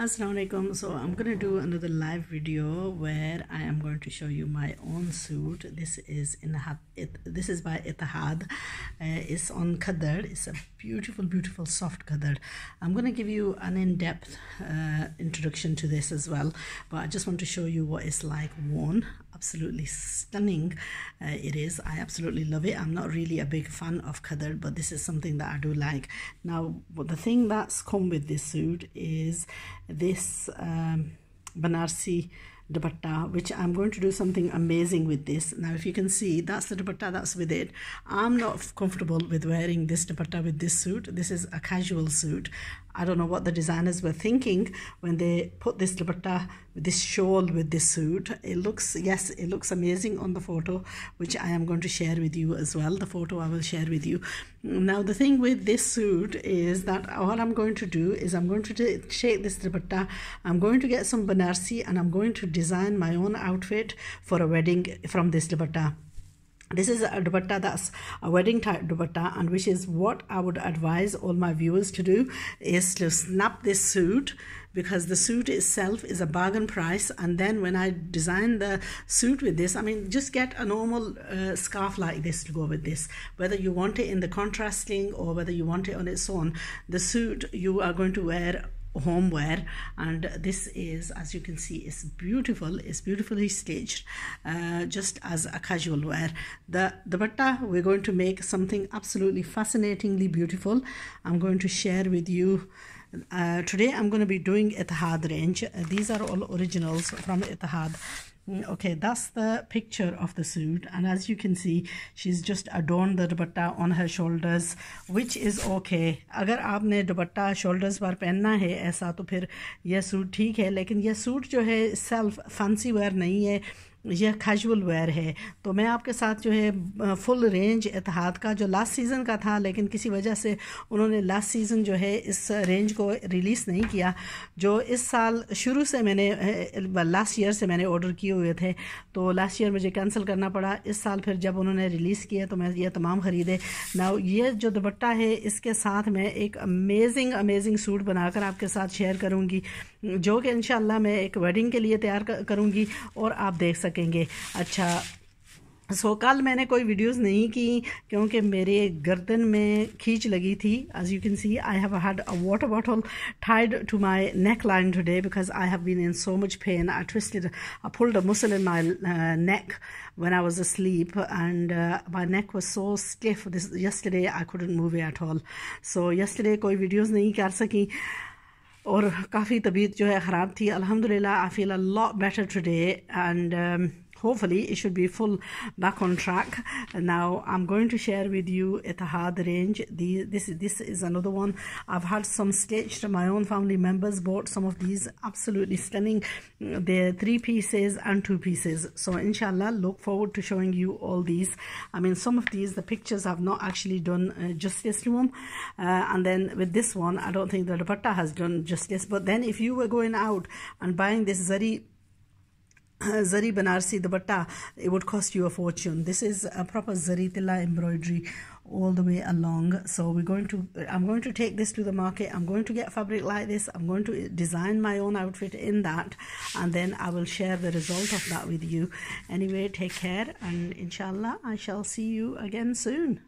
Assalamualaikum. So I'm gonna do another live video where I am going to show you my own suit. This is in it, this is by Itahad. Uh, it's on Qadar. It's a beautiful, beautiful soft Qadar. I'm gonna give you an in-depth uh, introduction to this as well, but I just want to show you what it's like worn. Absolutely stunning, uh, it is. I absolutely love it. I'm not really a big fan of Qadar, but this is something that I do like. Now, the thing that's come with this suit is this um, Banarsi dupatta which I'm going to do something amazing with this now if you can see that's the dupatta that's with it I'm not comfortable with wearing this dupatta with this suit this is a casual suit I don't know what the designers were thinking when they put this dupatta this shawl with this suit it looks yes it looks amazing on the photo which i am going to share with you as well the photo i will share with you now the thing with this suit is that all i'm going to do is i'm going to shake this dupatta i'm going to get some banarsi and i'm going to design my own outfit for a wedding from this dupatta this is a dupatta that's a wedding type dupatta and which is what I would advise all my viewers to do is to snap this suit because the suit itself is a bargain price and then when I design the suit with this I mean just get a normal uh, scarf like this to go with this whether you want it in the contrasting or whether you want it on its own the suit you are going to wear homeware and this is as you can see is beautiful it's beautifully staged uh, just as a casual wear the butta we're going to make something absolutely fascinatingly beautiful i'm going to share with you uh, today i'm going to be doing etihad range uh, these are all originals from etihad okay that's the picture of the suit and as you can see she's just adorned the dupatta on her shoulders which is okay अगर आपने दुपट्टा shoulders पर पहनना है ऐसा तो फिर यह suit ठीक है लेकिन यह suit जो है self fancy wear नहीं है यह कैजुअल वेयर है तो मैं आपके साथ जो है फुल रेंज इतिहाद का जो लास्ट सीज़न का था लेकिन किसी वजह से उन्होंने लास्ट सीज़न जो है इस रेंज को रिलीज़ नहीं किया जो इस साल शुरू से मैंने लास्ट ईयर से मैंने ऑर्डर किए हुए थे तो लास्ट ईयर मुझे कैंसिल करना पड़ा इस साल फिर जब उन्होंने रिलीज़ किया तो मैं ये तमाम ख़रीदे ना ये जो दुपट्टा है इसके साथ मैं एक अमेजिंग अमेजिंग सूट बनाकर आपके साथ शेयर करूँगी जो कि इन मैं एक वेडिंग के लिए तैयार करूँगी और आप देख सकें सकेंगे अच्छा सो कल मैंने कोई वीडियोस नहीं की क्योंकि मेरे गर्दन में खींच लगी थी as you can see I have had a water bottle tied to my neck line today because I have been in so much pain I twisted I pulled a muscle in my uh, neck when I was asleep and uh, my neck was so stiff this yesterday I couldn't move it at all कोई वीडियोज़ नहीं कर सकी और काफ़ी तबीयत जो है ख़राब थी अलहमदिल्ला I feel a lot better today and hopefully it should be full back on track now i'm going to share with you a hard range the this is this is another one i've had some stitched my own family members bought some of these absolutely stunning mm, they're three pieces and two pieces so inshallah look forward to showing you all these i mean some of these the pictures have not actually done uh, justice to them uh, and then with this one i don't think the dupatta has done justice but then if you were going out and buying this zari zari banarsi dupatta it would cost you a fortune this is a proper zari tilla embroidery all the way along so we're going to i'm going to take this to the market i'm going to get fabric like this i'm going to design my own outfit in that and then i will share the result of that with you anyway take care and inshallah i shall see you again soon